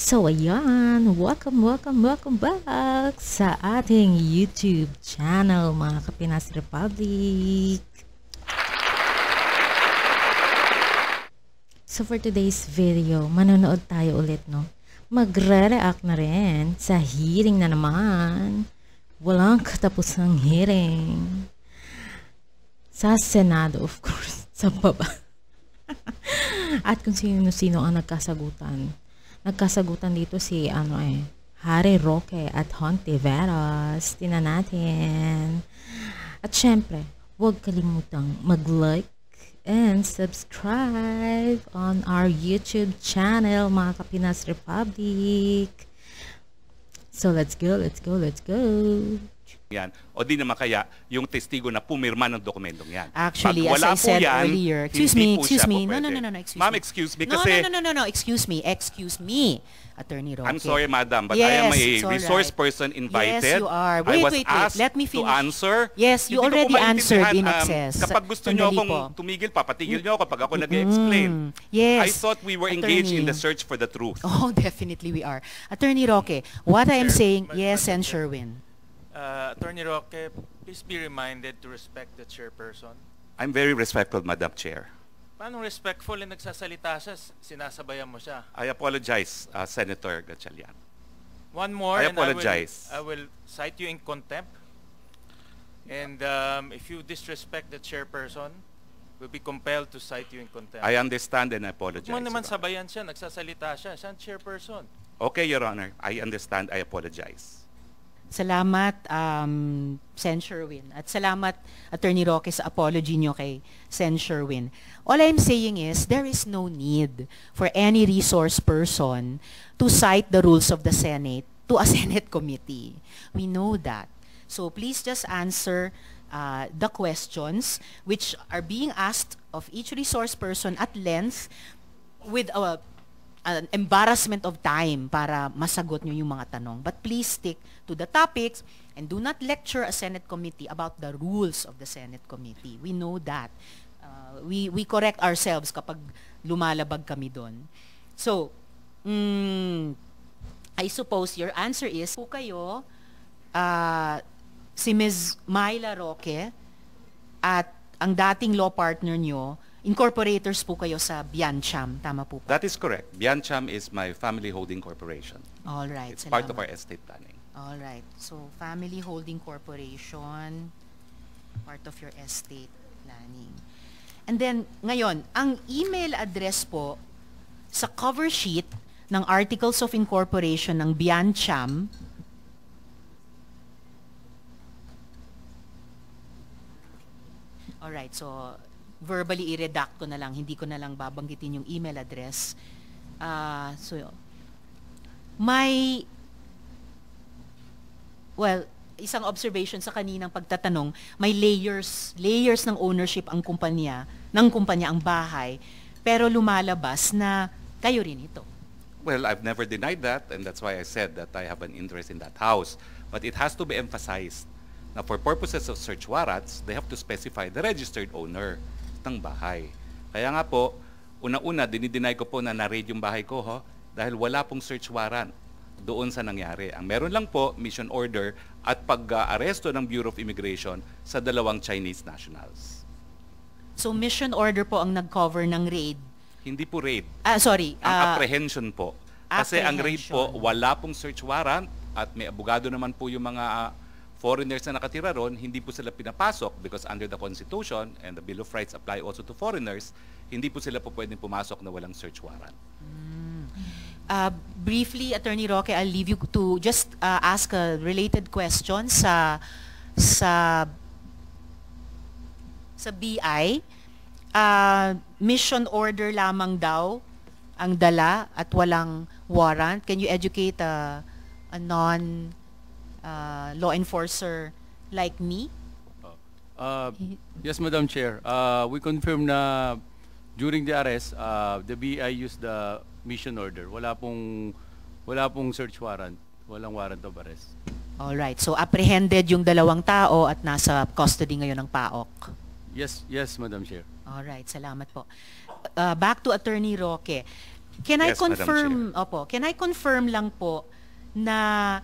So ayan, welcome, welcome, welcome back sa ating YouTube channel mga Kapinas Republic. So for today's video, manonood tayo ulit no. Magre-react na rin sa hearing na naman. Walang katapusang hearing. Sa Senado of course, sa baba. At kung sino-sino ang nagkasagutan Nagkasagutan dito si ano eh, Harry Roque at Honte Veras. Tina natin. At syempre, huwag kalimutang mag-like and subscribe on our YouTube channel, mga Kapinas Republic. So let's go, let's go, let's go yan o di naman kaya yung testigo na pumirma ng dokumentong yan. Actually, Pag wala as I said yan, earlier, excuse me, excuse me. No, no, no, no, no, excuse Ma'am, excuse me kasi... No, no, no, no, no, excuse me, excuse me, Attorney Roque. I'm sorry, madam, but yes, I am a resource right. person invited. Yes, you are. Wait, I was wait, wait. Asked Let me finish. to answer. Yes, you Hindi already answered in um, excess. Um, kapag gusto niyo akong tumigil, papatigil mm. nyo kapag ako nag-explain. Yes. I thought we were engaged in the search for the truth. Oh, definitely we are. Attorney Roque, what I am saying, yes, and Sherwin. Uh, Attorney Roque, please be reminded to respect the chairperson. I'm very respectful, Madam Chair. Paano respectful na nagsasalita siya, sinasabayan mo siya? I apologize, uh, Senator Gatchalian. One more I apologize. I will, I will cite you in contempt. And um, if you disrespect the chairperson, we'll be compelled to cite you in contempt. I understand and I apologize. Huwag mo naman sabayan siya, nagsasalita siya, siya ang chairperson. Okay, Your Honor. I understand. I apologize. Salamat um, Sen Sherwin. At salamat Attorney Roque sa apology nyo kay Sen Sherwin. All I'm saying is there is no need for any resource person to cite the rules of the Senate to a Senate committee. We know that. So please just answer uh, the questions which are being asked of each resource person at length with a an embarrassment of time para masagot nyo yung mga tanong. But please stick to the topics and do not lecture a Senate committee about the rules of the Senate committee. We know that. Uh, we, we correct ourselves kapag lumalabag kami doon. So, mm, I suppose your answer is, po kayo, uh, si Ms. Myla Roque at ang dating law partner nyo, Incorporators po kayo sa Biancham, tama po That is correct. Biancham is my family holding corporation. All right. It's salamat. part of our estate planning. All right. So, family holding corporation, part of your estate planning. And then, ngayon, ang email address po sa cover sheet ng Articles of Incorporation ng Biancham, All right. So verbally i-redact ko na lang. Hindi ko na lang babanggitin yung email address. Uh, so, my, well, isang observation sa kaninang pagtatanong, may layers, layers ng ownership ang kumpanya, ng kumpanya ang bahay, pero lumalabas na kayo rin ito. Well, I've never denied that, and that's why I said that I have an interest in that house. But it has to be emphasized Now, for purposes of search warrants, they have to specify the registered owner ng bahay. Kaya nga po, una-una, dinideny ko po na na-raid yung bahay ko ho, dahil wala pong search warrant doon sa nangyari. Ang meron lang po, mission order at pag-aresto ng Bureau of Immigration sa dalawang Chinese nationals. So mission order po ang nag-cover ng raid? Hindi po raid. Ah, sorry. Ang uh, apprehension po. Kasi apprehension. ang raid po, wala pong search warrant at may abogado naman po yung mga uh, foreigners na nakatira ron, hindi po sila pinapasok because under the Constitution and the Bill of Rights apply also to foreigners, hindi po sila po pwedeng pumasok na walang search warrant. Mm. Uh, briefly, Attorney Roque, I'll leave you to just uh, ask a related question sa sa sa BI. Uh, mission order lamang daw ang dala at walang warrant. Can you educate a, a non uh, law enforcer like me? Uh, uh, yes, Madam Chair. Uh, we confirm na during the arrest, uh, the BI used the mission order. Wala pong, wala pong search warrant. Walang warrant of arrest. All right. So apprehended yung dalawang tao at nasa custody ngayon ng PAOK. Yes, yes, Madam Chair. All right. Salamat po. Uh, back to Attorney Roque. Can I confirm, opo, can I confirm lang po na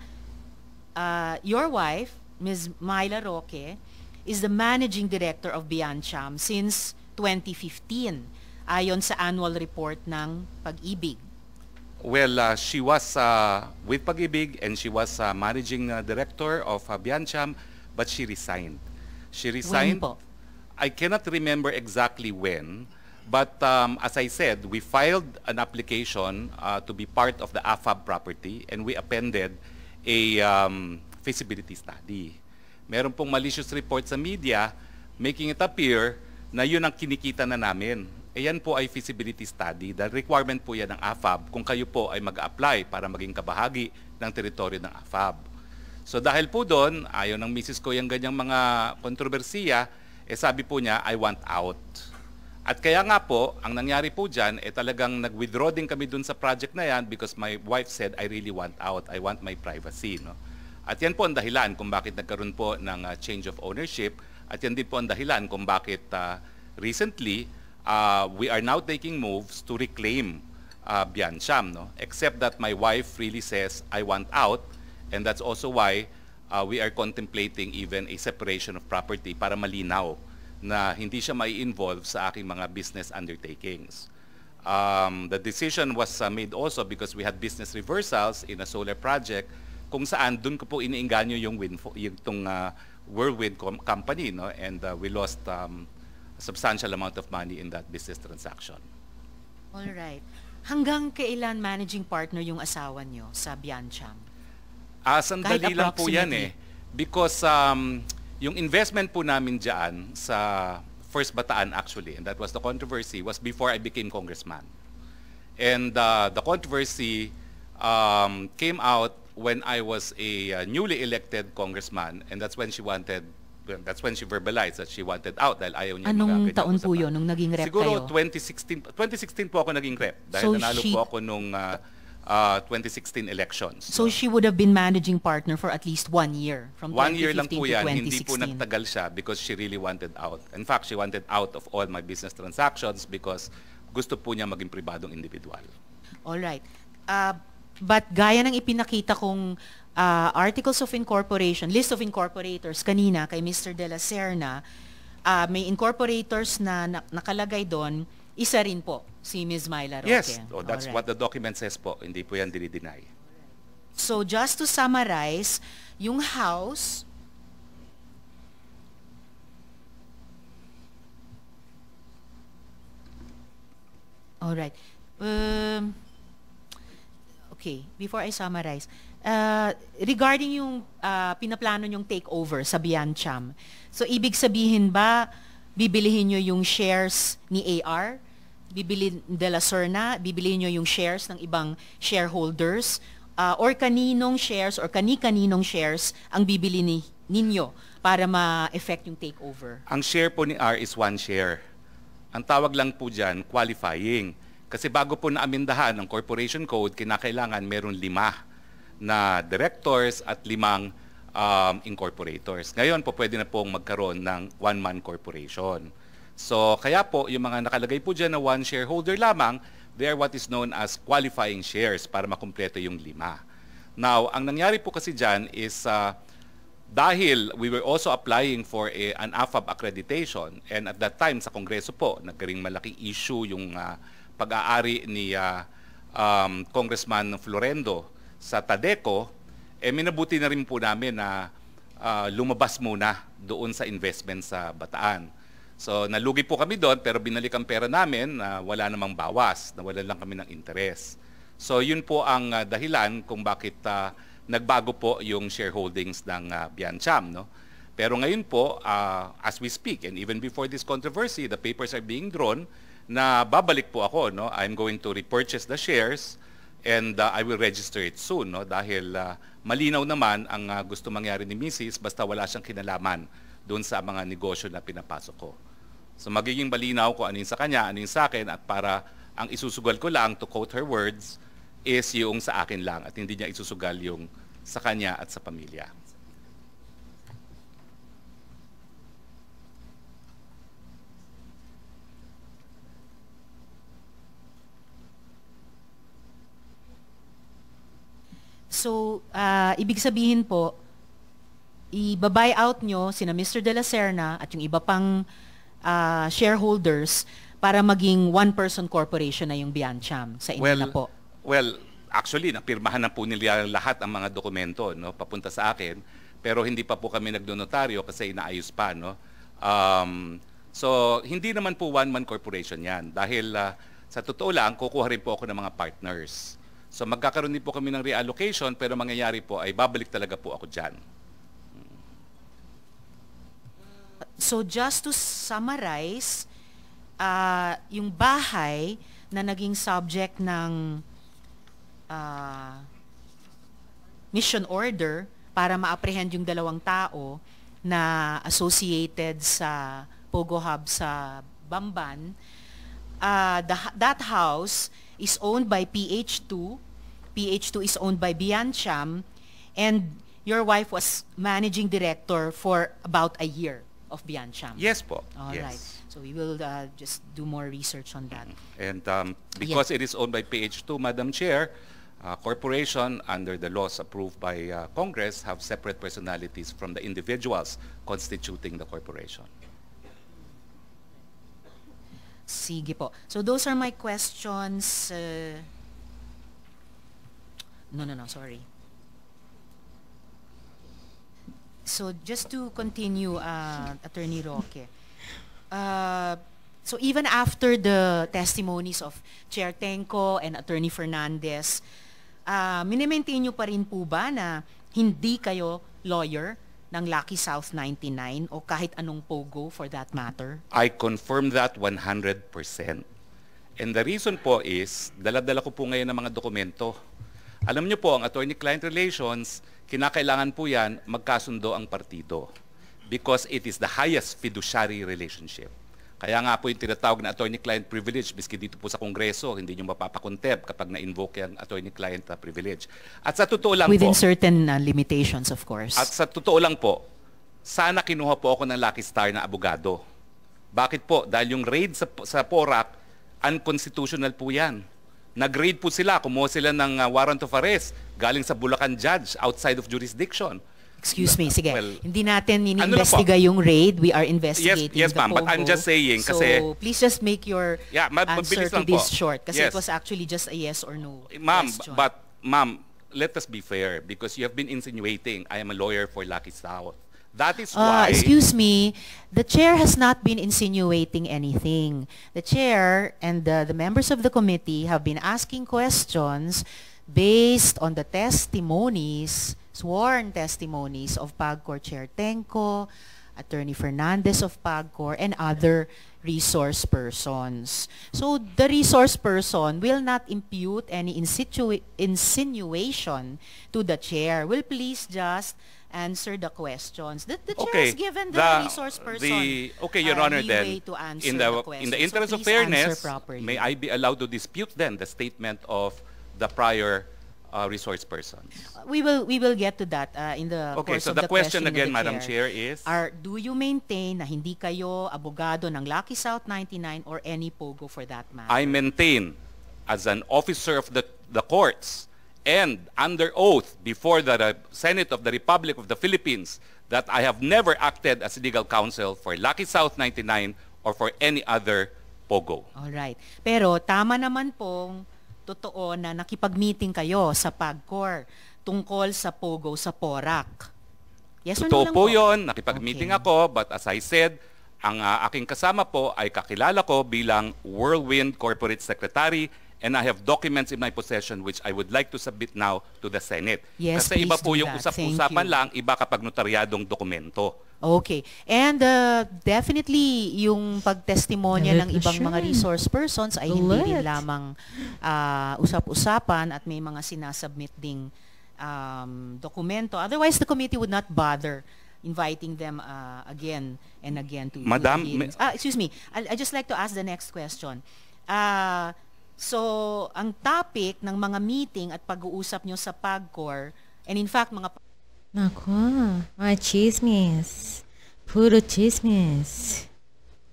uh, your wife, Ms. Myla Roque, is the managing director of Beyond Cham since 2015 ayon sa annual report ng Pag-ibig. Well, uh, she was uh, with Pag-ibig and she was uh, managing uh, director of uh, Beyond Cham but she resigned. She resigned. When po? I cannot remember exactly when. But um, as I said, we filed an application uh, to be part of the AFAB property and we appended a um, feasibility study. Meron pong malicious report sa media making it appear na yun ang kinikita na namin. Ayan po ay feasibility study. The requirement po yan ng AFAB kung kayo po ay mag-apply para maging kabahagi ng teritoryo ng AFAB. So dahil po doon, ayaw ng misis ko yung ganyang mga kontrobersiya, eh sabi po niya, I want out. At kaya nga po, ang nangyari po dyan, eh talagang nag-withdraw din kami dun sa project na yan because my wife said, I really want out. I want my privacy. No? At yan po ang dahilan kung bakit nagkaroon po ng uh, change of ownership. At yan din po ang dahilan kung bakit uh, recently, uh, we are now taking moves to reclaim uh, Biancham. No? Except that my wife really says, I want out. And that's also why uh, we are contemplating even a separation of property para malinaw na hindi siya may involve sa aking mga business undertakings. Um, the decision was uh, made also because we had business reversals in a solar project kung saan doon ko po iniinganyo yung win yung tong uh, Whirlwind com- company no and uh, we lost um, a substantial amount of money in that business transaction. All right. Hanggang kailan managing partner yung asawa niyo sa Biancham? Ah, sandali lang po yan eh. Because um, yung investment po namin dyan sa first bataan actually, and that was the controversy, was before I became congressman. And uh, the controversy um, came out when I was a uh, newly elected congressman, and that's when she wanted that's when she verbalized that she wanted out dahil ayaw niya Anong taon po yun nung naging rep Siguro kayo? Siguro 2016, 2016 po ako naging rep dahil so nanalo she... po ako nung uh, uh, 2016 elections. So she would have been managing partner for at least one year from one year lang po yan, hindi po nagtagal siya because she really wanted out. In fact, she wanted out of all my business transactions because gusto po niya maging pribadong individual. All right. Uh, but gaya ng ipinakita kong uh, articles of incorporation, list of incorporators kanina kay Mr. De La Serna, uh, may incorporators na, na nakalagay doon, isa rin po si Ms. Myla Roque. Yes, oh, that's Alright. what the document says po. Hindi po yan dinideny. So just to summarize, yung house Alright. Um, okay, before I summarize, uh, regarding yung uh, pinaplano yung takeover sa Biancham, so ibig sabihin ba bibilihin nyo yung shares ni AR bibili de la Serna, bibili nyo yung shares ng ibang shareholders uh, or kaninong shares or kani-kaninong shares ang bibili ni, ninyo para ma-effect yung takeover? Ang share po ni R is one share. Ang tawag lang po dyan, qualifying. Kasi bago po naamindahan ang Corporation Code, kinakailangan meron lima na directors at limang um, incorporators. Ngayon po pwede na pong magkaroon ng one-man corporation. So kaya po, yung mga nakalagay po dyan na one shareholder lamang, they are what is known as qualifying shares para makumpleto yung lima. Now, ang nangyari po kasi dyan is uh, dahil we were also applying for a, an AFAB accreditation and at that time sa Kongreso po, nagkaring malaking issue yung uh, pag-aari ni uh, um, Congressman Florendo sa Tadeco, eh minabuti na rin po namin na uh, lumabas muna doon sa investment sa Bataan. So nalugi po kami doon pero binalik ang pera namin na wala namang bawas, nawala lang kami ng interest. So yun po ang uh, dahilan kung bakit uh, nagbago po yung shareholdings ng uh, ah, Biancham. No? Pero ngayon po, uh, as we speak, and even before this controversy, the papers are being drawn na babalik po ako. No? I'm going to repurchase the shares and uh, I will register it soon. No? Dahil uh, malinaw naman ang uh, gusto mangyari ni Mrs. basta wala siyang kinalaman doon sa mga negosyo na pinapasok ko. So magiging malinaw ko anin sa kanya, anin sa akin at para ang isusugal ko lang to quote her words is yung sa akin lang at hindi niya isusugal yung sa kanya at sa pamilya. So, uh, ibig sabihin po, i-buy out nyo sina Mr. De La Serna at yung iba pang uh, shareholders para maging one-person corporation na yung Biancham sa inyo well, na po? Well, actually, napirmahan na po nila lahat ang mga dokumento no, papunta sa akin. Pero hindi pa po kami nagdonotaryo kasi inaayos pa. No? Um, so, hindi naman po one-man corporation yan. Dahil uh, sa totoo lang, kukuha rin po ako ng mga partners. So, magkakaroon din po kami ng reallocation pero mangyayari po ay babalik talaga po ako dyan. So just to summarize, uh, yung bahay na naging subject ng uh, mission order para ma-apprehend yung dalawang tao na associated sa Pogo Hub sa Bamban, uh, the, that house is owned by PH2. PH2 is owned by Biancham and your wife was managing director for about a year of Biancham. Yes po. All yes. right. So we will uh, just do more research on that. Mm-hmm. And um, because yes. it is owned by PH2, Madam Chair, uh, corporation under the laws approved by uh, Congress have separate personalities from the individuals constituting the corporation. Sige po. So those are my questions. Uh... No, no, no. Sorry. So just to continue, uh, Attorney Roque, uh, so even after the testimonies of Chair Tenko and Attorney Fernandez, uh, minimaintain nyo pa rin po ba na hindi kayo lawyer ng Lucky South 99 o kahit anong POGO for that matter? I confirm that 100%. And the reason po is, daladala ko po ngayon ng mga dokumento. Alam nyo po, ang attorney-client relations, Kinakailangan po yan magkasundo ang partido because it is the highest fiduciary relationship. Kaya nga po yung tinatawag na attorney-client privilege, miski dito po sa Kongreso, hindi nyo mapapakontep kapag na-invoke yung attorney-client privilege. At sa totoo lang Within po... Within certain uh, limitations, of course. At sa totoo lang po, sana kinuha po ako ng lucky star na abogado. Bakit po? Dahil yung raid sa, sa PORAC, unconstitutional po yan Nag-raid po sila, kumuha sila ng uh, warrant of arrest galing sa Bulacan judge outside of jurisdiction. Excuse me, sige. Well, Hindi natin iniimbestiga ano yung raid. We are investigating yes, yes, the ma'am, but I'm just saying so, kasi... So, please just make your yeah, ma- answer to this po. short kasi yes. it was actually just a yes or no Ma'am, but ma'am, let us be fair because you have been insinuating I am a lawyer for Lucky South. That is uh, why... excuse me, the chair has not been insinuating anything. The chair and the, the members of the committee have been asking questions based on the testimonies, sworn testimonies of PAGCOR Chair Tenko, Attorney Fernandez of PAGCOR, and other resource persons. So the resource person will not impute any insinu insinuation to the chair. Will please just answer the questions. The, the chair okay. is given the, the resource person the, okay, Your uh, Honor, then, to answer in the, the question. In the interest so of fairness, may I be allowed to dispute then the statement of the prior uh, resource persons? Uh, we will we will get to that uh, in the okay, course so of the, the question, again, the Madam Chair, is are do you maintain na hindi kayo abogado ng Lucky South 99 or any pogo for that matter? I maintain as an officer of the the courts and under oath before the Senate of the Republic of the Philippines that I have never acted as legal counsel for Lucky South 99 or for any other POGO. All right. Pero tama naman pong totoo na nakipag-meeting kayo sa PAGCOR tungkol sa POGO sa PORAC. Yes Totoo po, po yun. Nakipag-meeting okay. ako but as I said, ang uh, aking kasama po ay kakilala ko bilang Whirlwind Corporate Secretary and I have documents in my possession which I would like to submit now to the Senate. Yes, Kasi iba po yung usap-usapan lang, iba kapag notaryadong dokumento. Okay. And uh, definitely, yung pagtestimonya ng ibang mga resource persons ay hindi rin lamang uh, usap-usapan at may mga sinasubmit ding um, dokumento. Otherwise, the committee would not bother inviting them uh, again and again to Madam, to ah, excuse me. I, I just like to ask the next question. Uh, So, ang topic ng mga meeting at pag-uusap nyo sa PAGCOR, and in fact, mga... Naku, mga chismis. Puro chismis.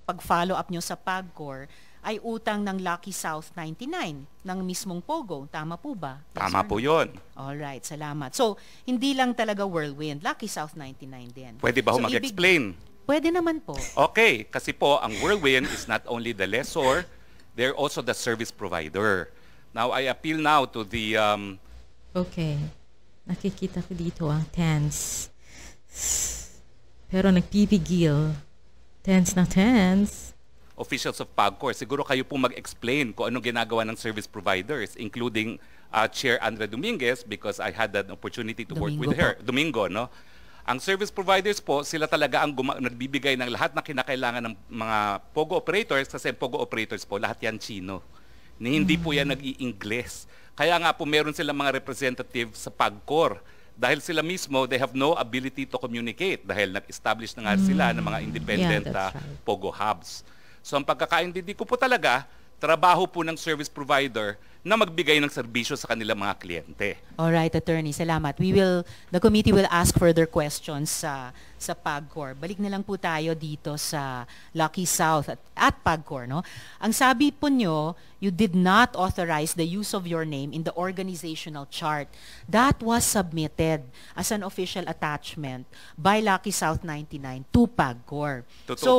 Pag-follow up nyo sa PAGCOR, ay utang ng Lucky South 99 ng mismong Pogo. Tama po ba? Tama yes, po yun. Alright, salamat. So, hindi lang talaga whirlwind. Lucky South 99 din. Pwede ba so, mag-explain? Ibig... Pwede naman po. Okay, kasi po ang whirlwind is not only the lessor, They're also the service provider. Now, I appeal now to the... Um, okay. Nakikita ko dito ang tense. Pero nagpipigil. Tense na tense. Officials of PAGCOR, siguro kayo po mag-explain kung anong ginagawa ng service providers, including uh, Chair Andrea Dominguez because I had that opportunity to Domingo work with po. her. Domingo, no? Ang service providers po, sila talaga ang guma- nagbibigay ng lahat na kinakailangan ng mga Pogo operators kasi Pogo operators po, lahat yan Chino. Ni hindi po yan mm. nag-i-Ingles. Kaya nga po meron silang mga representative sa PAGCOR dahil sila mismo they have no ability to communicate dahil nag-establish na nga sila mm. ng mga mm. independent yeah, right. Pogo hubs. So ang pagkakaintindi ko po talaga trabaho po ng service provider na magbigay ng serbisyo sa kanilang mga kliyente. All right, attorney, salamat. We will the committee will ask further questions sa sa PAGCOR. Balik na lang po tayo dito sa Lucky South at, at PAGCOR, no? Ang sabi po niyo, you did not authorize the use of your name in the organizational chart that was submitted as an official attachment by Lucky South 99 to PAGCOR. Totoo so,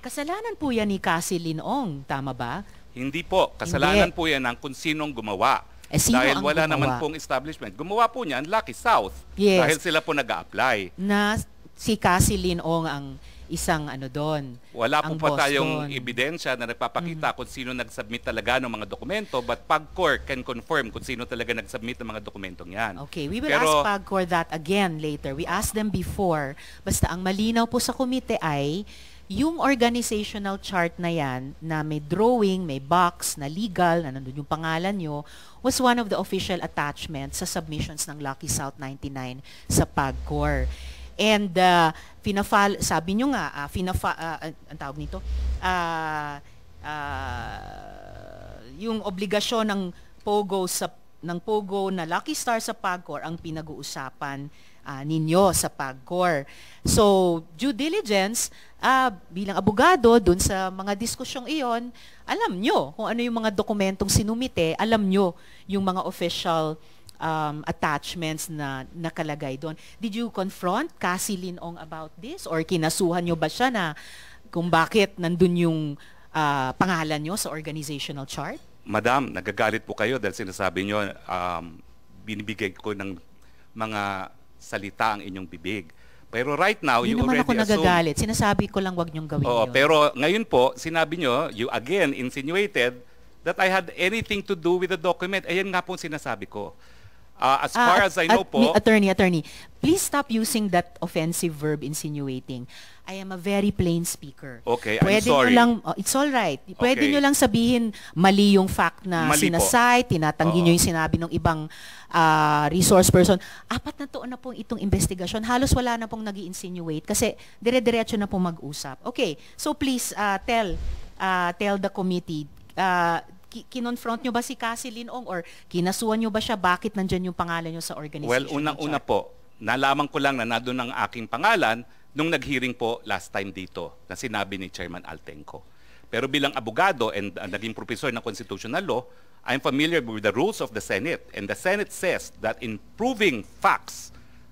kasalanan po yan ni Cassie Linong, tama ba? Hindi po. Kasalanan Hindi. po yan ng kung sinong gumawa. Eh, sino dahil wala gumawa? naman pong establishment. Gumawa po niyan, Lucky South. Yes. Dahil sila po nag-a-apply. Na si Cassie Lin Ong ang isang ano doon. Wala po pa tayong ebidensya na nagpapakita mm kung sino nagsubmit talaga ng mga dokumento but PAGCOR can confirm kung sino talaga nagsubmit ng mga dokumentong yan. Okay, we will Pero, ask PAGCOR that again later. We asked them before. Basta ang malinaw po sa komite ay yung organizational chart na yan, na may drawing, may box, na legal, na nandun yung pangalan nyo, was one of the official attachments sa submissions ng Lucky South 99 sa PAGCOR. And uh, pinafal, sabi nyo nga, uh, finafa, uh, ang tawag nito, uh, uh, yung obligasyon ng POGO sa ng POGO na Lucky Star sa PAGCOR ang pinag-uusapan uh, ninyo sa PAGCOR. So, due diligence, uh, bilang abogado, dun sa mga diskusyong iyon, alam nyo kung ano yung mga dokumentong sinumite, alam nyo yung mga official um, attachments na nakalagay doon. Did you confront Cassie Linong about this? Or kinasuhan nyo ba siya na kung bakit nandun yung uh, pangalan nyo sa organizational chart? Madam, nagagalit po kayo dahil sinasabi nyo um, binibigay ko ng mga salita ang inyong bibig. Pero right now, Hindi you naman already ako assume, nagagalit. Sinasabi ko lang wag niyong gawin oh, yun. Pero ngayon po, sinabi niyo, you again insinuated that I had anything to do with the document. Ayan nga po sinasabi ko. Uh, as ah, far uh, as I know at, po... Attorney, attorney, please stop using that offensive verb insinuating. I am a very plain speaker. Okay, Pwede I'm sorry. Lang, oh, it's all right. Pwede okay. nyo lang sabihin mali yung fact na mali sinasay, po. tinatanggi uh-huh. nyo yung sinabi ng ibang uh, resource person. Apat na taon na pong itong investigasyon. Halos wala na pong nag insinuate kasi dire-diretso na pong mag-usap. Okay, so please uh, tell, uh, tell the committee, uh, kinonfront nyo ba si Cassie Linong or kinasuhan nyo ba siya? Bakit nandyan yung pangalan nyo sa organization? Well, unang-una po, nalaman ko lang na nandun ang aking pangalan nung naghearing po last time dito na sinabi ni Chairman Altenco. Pero bilang abogado and uh, naging professor ng constitutional law, I'm familiar with the rules of the Senate. And the Senate says that in proving facts,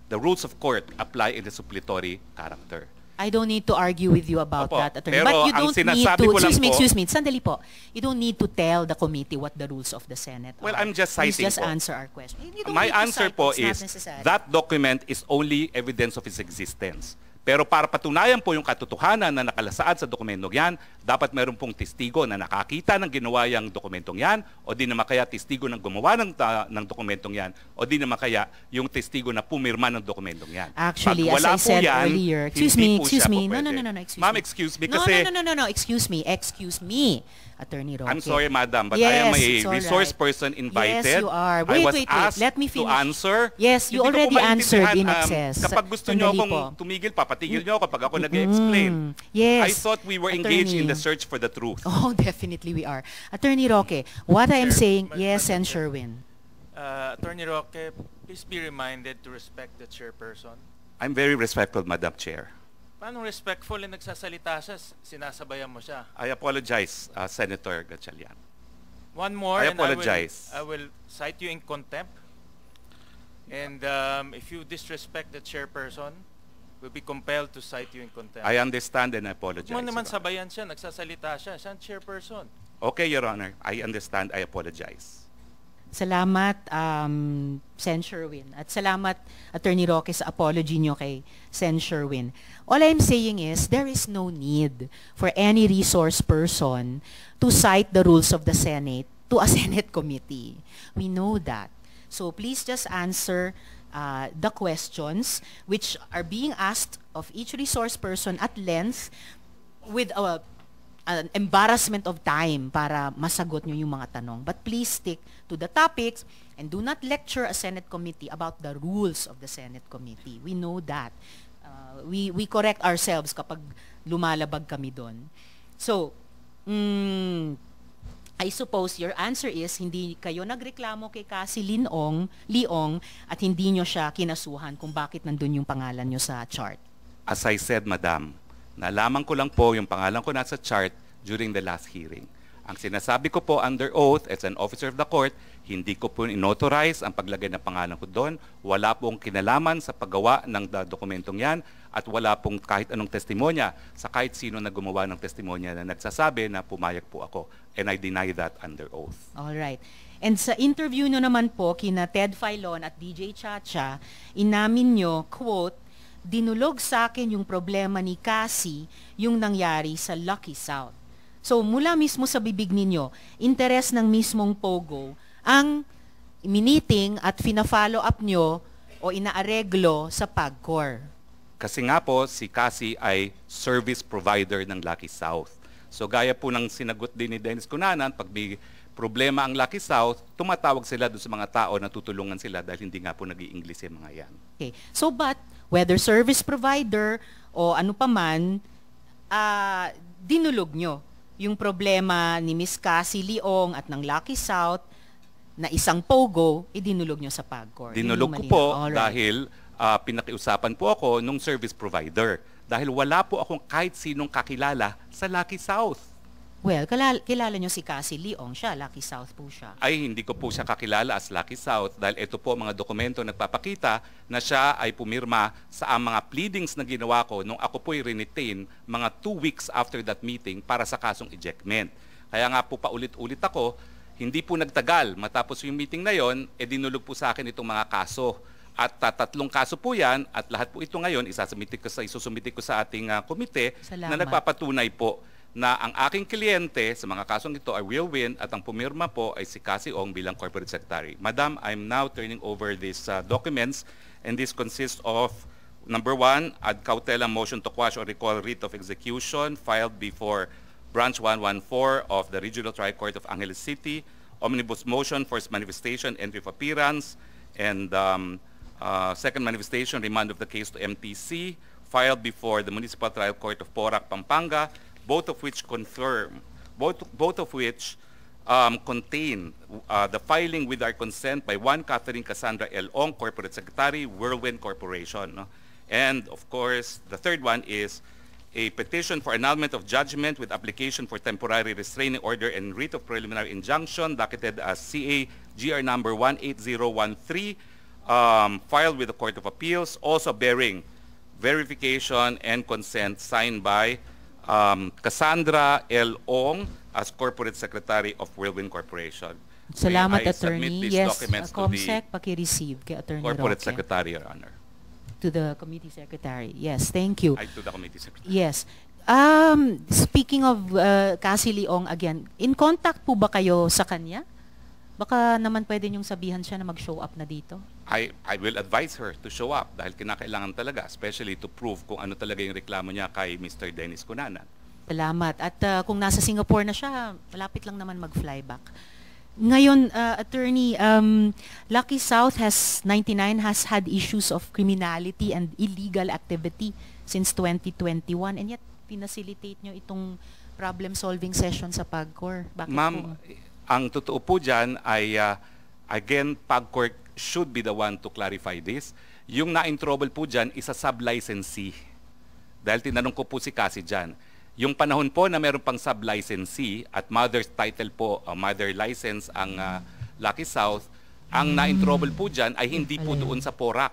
the rules of court apply in the suppletory character. I don't need to argue with you about Opo, that, attorney. But you don't need to, excuse me, excuse me, sandali po. You don't need to tell the committee what the rules of the Senate well, are. Well, I'm just citing Please just po. answer our question. My answer cite, po is that document is only evidence of its existence. Pero para patunayan po yung katotohanan na nakalasaad sa dokumentong yan, dapat meron pong testigo na nakakita ng ginawa yung dokumentong yan o di naman kaya testigo ng gumawa ng, uh, ng dokumentong yan o di naman kaya yung testigo na pumirma ng dokumentong yan. Actually, Pag wala as I said yan, earlier, excuse me, excuse me. No, no, no, no, no, excuse Ma'am, excuse me kasi... No, no, no, no, no, excuse me, excuse me. Attorney Roque. I'm sorry, madam, but yes, I am a resource right. person invited. Yes, you are. Wait, I was wait, wait. Let me to answer. Yes, you Hindi already answered in excess. Um, kapag gusto niyo akong tumigil, papatigil niyo ako pag ako mm, nag-explain. yes. I thought we were Attorney. engaged in the search for the truth. Oh, definitely we are. Attorney Roque, what I am saying, yes, and Sherwin. Uh, Attorney Roque, please be reminded to respect the chairperson. I'm very respectful, Madam Chair. Paano respectful na nagsasalita siya, sinasabayan mo siya? I apologize, uh, Senator Gatchalian. One more, I apologize. I will, I will cite you in contempt. And um, if you disrespect the chairperson, we'll be compelled to cite you in contempt. I understand and I apologize. Mo naman sabayan siya, nagsasalita siya, siya ang chairperson. Okay, Your Honor. I understand. I apologize. Salamat, um, Sen Sherwin. At salamat, Attorney Roque, sa apology nyo kay Sen Sherwin. All I'm saying is, there is no need for any resource person to cite the rules of the Senate to a Senate committee. We know that. So please just answer uh, the questions which are being asked of each resource person at length with a uh, an embarrassment of time para masagot nyo yung mga tanong. But please stick to the topics and do not lecture a Senate committee about the rules of the Senate committee. We know that. Uh, we, we correct ourselves kapag lumalabag kami doon. So, mm, I suppose your answer is hindi kayo nagreklamo kay Kasi Linong, Liong at hindi nyo siya kinasuhan kung bakit nandun yung pangalan nyo sa chart. As I said, Madam, Nalaman ko lang po yung pangalan ko nasa chart during the last hearing. Ang sinasabi ko po under oath as an officer of the court, hindi ko po inauthorize ang paglagay ng pangalan ko doon. Wala pong kinalaman sa paggawa ng dokumentong yan at wala pong kahit anong testimonya sa kahit sino na gumawa ng testimonya na nagsasabi na pumayag po ako. And I deny that under oath. All right. And sa interview nyo naman po kina Ted Filon at DJ Chacha, inamin nyo, quote, dinulog sa akin yung problema ni Cassie yung nangyari sa Lucky South. So mula mismo sa bibig ninyo, interes ng mismong Pogo ang miniting at fina-follow up nyo o inaareglo sa PAGCOR. Kasi nga po, si Cassie ay service provider ng Lucky South. So gaya po ng sinagot din ni Dennis Cunanan, pag may problema ang Lucky South, tumatawag sila doon sa mga tao na tutulungan sila dahil hindi nga po nag english yung mga yan. Okay. So but whether service provider o ano paman, uh, ah, dinulog nyo yung problema ni Miss Cassie Leong at ng Lucky South na isang pogo, idinulog nyo sa PAGCOR. Dinulog ko po Alright. dahil uh, pinakiusapan po ako nung service provider dahil wala po akong kahit sinong kakilala sa Lucky South. Well, kilala, kilala nyo si Cassie Leong siya, Lucky South po siya. Ay, hindi ko po siya kakilala as Lucky South dahil ito po mga dokumento nagpapakita na siya ay pumirma sa mga pleadings na ginawa ko nung ako po'y renitain mga two weeks after that meeting para sa kasong ejectment. Kaya nga po paulit-ulit ako, hindi po nagtagal matapos yung meeting na yon, e dinulog po sa akin itong mga kaso. At tatlong kaso po yan at lahat po ito ngayon isasubmit ko sa isusumite ko sa ating uh, komite Salamat. na nagpapatunay po na ang aking kliyente sa mga kasong ito ay will win at ang pumirma po ay si Cassie Ong bilang corporate secretary. Madam, I'm now turning over these uh, documents and this consists of number one, ad cautela motion to quash or recall writ of execution filed before branch 114 of the Regional Trial Court of Angeles City, omnibus motion for its manifestation, entry of appearance, and um, uh, second manifestation, remand of the case to MTC, filed before the Municipal Trial Court of Porac, Pampanga, both of which confirm, both, both of which um, contain uh, the filing with our consent by one Catherine Cassandra L. Ong, Corporate Secretary, Whirlwind Corporation. No? And of course, the third one is a petition for annulment of judgment with application for temporary restraining order and writ of preliminary injunction docketed as CA GR number 18013 um, filed with the Court of Appeals also bearing verification and consent signed by um, Cassandra L. Ong as Corporate Secretary of Whirlwind Corporation. Salamat, May I Attorney. Yes, documents uh, COMSEC pakireceive kay Attorney Corporate Roque. Secretary, Your Honor. To the Committee Secretary. Yes, thank you. I to the Committee Secretary. Yes. Um, speaking of uh, Cassie Leong again, in contact po ba kayo sa kanya? Baka naman pwede niyong sabihan siya na mag-show up na dito. I, I will advise her to show up dahil kinakailangan talaga, especially to prove kung ano talaga yung reklamo niya kay Mr. Dennis Cunanan. Salamat. At uh, kung nasa Singapore na siya, malapit lang naman mag-fly back. Ngayon, uh, attorney, um, Lucky South has 99 has had issues of criminality and illegal activity since 2021 and yet pinasilitate nyo itong problem-solving session sa PAGCOR. Bakit Ma'am, po? ang totoo po dyan ay uh, again, PAGCOR should be the one to clarify this. Yung na-in-trouble po dyan is a sub-licensee. Dahil tinanong ko po si Cassie dyan. Yung panahon po na meron pang sub-licensee at mother's title po, uh, mother license ang uh, Lucky South, ang na-in-trouble po dyan ay hindi po doon sa PORAC.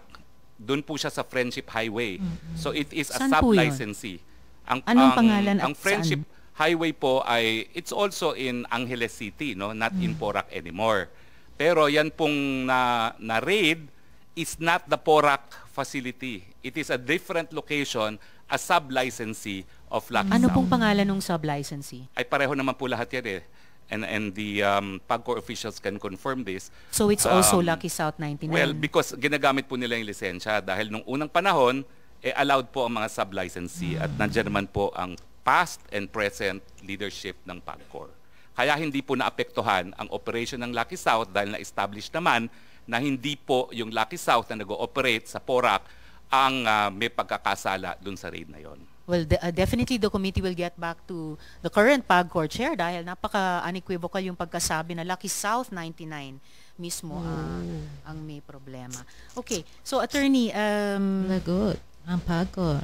Doon po siya sa Friendship Highway. So it is a sub-licensee. Ang, Anong ang, pangalan ang Friendship saan? Highway po ay, it's also in Angeles City, no? not in mm. PORAC anymore. Pero yan pong na, na raid is not the PORAC facility. It is a different location, a sub-licensee of Lucky Ano pong pangalan ng sub-licensee? Ay pareho naman po lahat yan eh. And, and the um, PAGCOR officials can confirm this. So it's um, also Lucky South 99? Well, because ginagamit po nila yung lisensya dahil nung unang panahon, eh, allowed po ang mga sub-licensee mm. at hmm. nandiyan naman po ang past and present leadership ng PAGCOR. Kaya hindi po naapektuhan ang operation ng Lucky South dahil na-establish naman na hindi po yung Lucky South na nag-ooperate sa PORAC ang uh, may pagkakasala dun sa raid na yon. Well, de- uh, definitely the committee will get back to the current PAGCOR chair dahil napaka-unequivocal yung pagkasabi na Lucky South 99 mismo mm. ang, ang may problema. Okay, so attorney... Um, Lagot ang PAGCOR.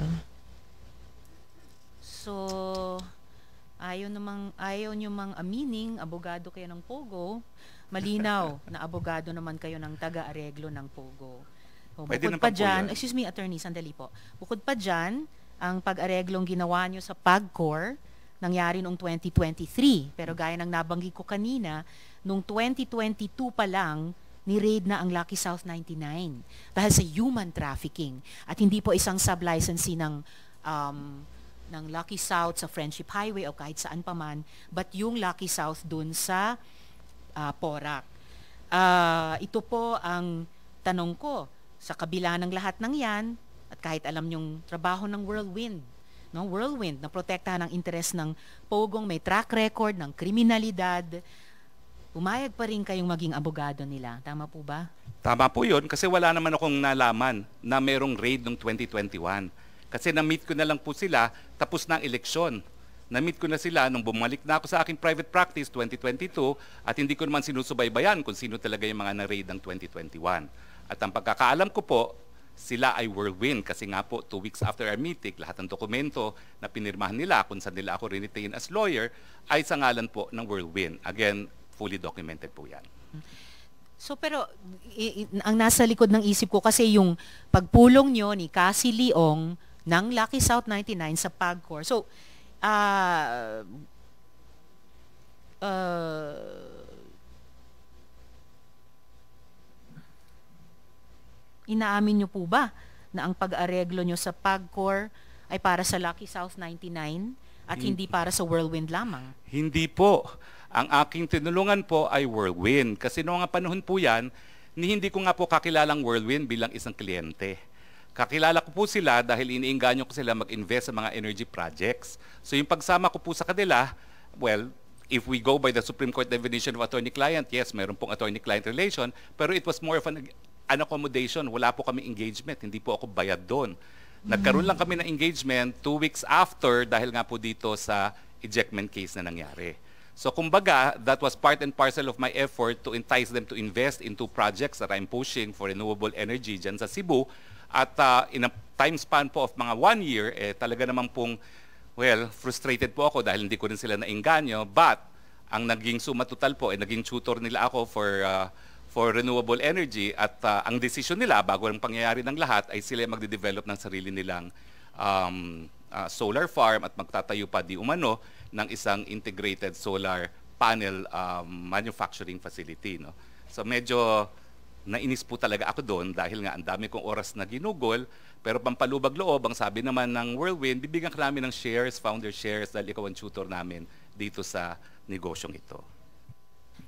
So, Ayaw, namang, ayaw nyo mang amining, abogado kayo ng Pogo, malinaw na abogado naman kayo ng taga-areglo ng Pogo. So, Pwede bukod pa diyan excuse me, attorney, sandali po. Bukod pa diyan ang pag-areglong ginawa nyo sa PAGCOR, nangyari noong 2023. Pero gaya ng nabanggit ko kanina, noong 2022 pa lang, ni-raid na ang Lucky South 99 dahil sa human trafficking. At hindi po isang sub-licensee ng um, ng Lucky South sa Friendship Highway o kahit saan pa man, but yung Lucky South dun sa uh, Porac. Uh, ito po ang tanong ko. Sa kabila ng lahat ng yan, at kahit alam yung trabaho ng Whirlwind, no? Whirlwind na protektahan ang interes ng Pogong may track record ng kriminalidad, pumayag pa rin kayong maging abogado nila. Tama po ba? Tama po yun kasi wala naman akong nalaman na merong raid noong 2021. Kasi na-meet ko na lang po sila tapos na ang eleksyon. Na-meet ko na sila nung bumalik na ako sa aking private practice 2022 at hindi ko naman sinusubaybayan kung sino talaga yung mga na-raid ng 2021. At ang pagkakaalam ko po, sila ay whirlwind kasi nga po two weeks after our meeting, lahat ng dokumento na pinirmahan nila kung saan nila ako rinitain as lawyer ay sa ngalan po ng whirlwind. Again, fully documented po yan. So pero i- i- ang nasa likod ng isip ko kasi yung pagpulong nyo ni Cassie Leong ng Lucky South 99 sa PAGCOR. So, uh, uh, inaamin nyo po ba na ang pag-areglo nyo sa PAGCOR ay para sa Lucky South 99 at hindi, para sa Whirlwind lamang? Hindi po. Ang aking tinulungan po ay Whirlwind. Kasi noong panahon po yan, ni hindi ko nga po kakilalang Whirlwind bilang isang kliyente Kakilala ko po sila dahil iniinganyo ko sila mag-invest sa mga energy projects. So yung pagsama ko po sa kanila, well, if we go by the Supreme Court definition of attorney-client, yes, meron pong attorney-client relation, pero it was more of an, an accommodation. Wala po kami engagement. Hindi po ako bayad doon. Nagkaroon lang kami ng engagement two weeks after dahil nga po dito sa ejectment case na nangyari. So kumbaga, that was part and parcel of my effort to entice them to invest into projects that I'm pushing for renewable energy dyan sa Cebu at uh, in a time span po of mga one year, eh, talaga naman pong, well, frustrated po ako dahil hindi ko rin sila nainganyo. But, ang naging suma po, eh, naging tutor nila ako for uh, for renewable energy at uh, ang desisyon nila bago ang pangyayari ng lahat ay sila magde-develop ng sarili nilang um, uh, solar farm at magtatayo pa di umano ng isang integrated solar panel um, manufacturing facility no so medyo nainis po talaga ako doon dahil nga ang dami kong oras na ginugol pero pampalubag loob ang sabi naman ng Whirlwind bibigyan ka namin ng shares founder shares dahil ikaw ang tutor namin dito sa negosyong ito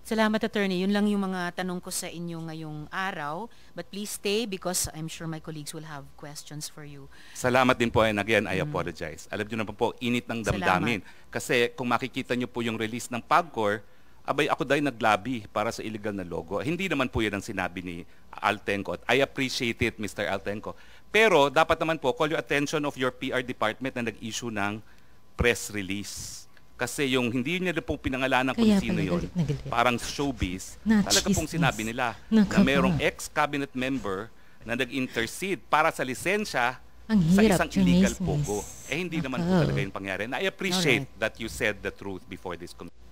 Salamat attorney yun lang yung mga tanong ko sa inyo ngayong araw but please stay because I'm sure my colleagues will have questions for you Salamat din po and again I mm. apologize mm. alam niyo naman po init ng damdamin Salamat. kasi kung makikita niyo po yung release ng PAGCOR abay ako dahil naglabi para sa illegal na logo. Hindi naman po yan ang sinabi ni Altenco. I appreciate it, Mr. Altenco. Pero dapat naman po, call your attention of your PR department na nag-issue ng press release. Kasi yung hindi niya po pinangalanan kung sino yun, parang showbiz, na, talaga pong sinabi nila na merong ex-cabinet member na nag-intercede para sa lisensya ang hirap, sa isang illegal business. pogo. Eh hindi Nakaka. naman po talaga yung pangyari. And I appreciate Alright. that you said the truth before this committee.